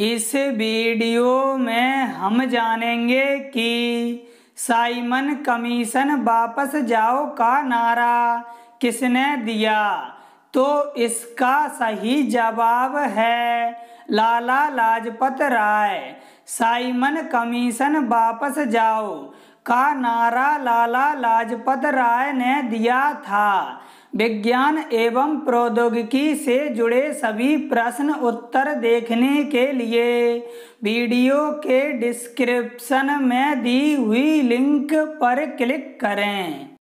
इस वीडियो में हम जानेंगे कि साइमन कमीशन वापस जाओ का नारा किसने दिया तो इसका सही जवाब है लाला लाजपत राय साइमन कमीशन वापस जाओ का नारा लाला लाजपत राय ने दिया था विज्ञान एवं प्रौद्योगिकी से जुड़े सभी प्रश्न उत्तर देखने के लिए वीडियो के डिस्क्रिप्शन में दी हुई लिंक पर क्लिक करें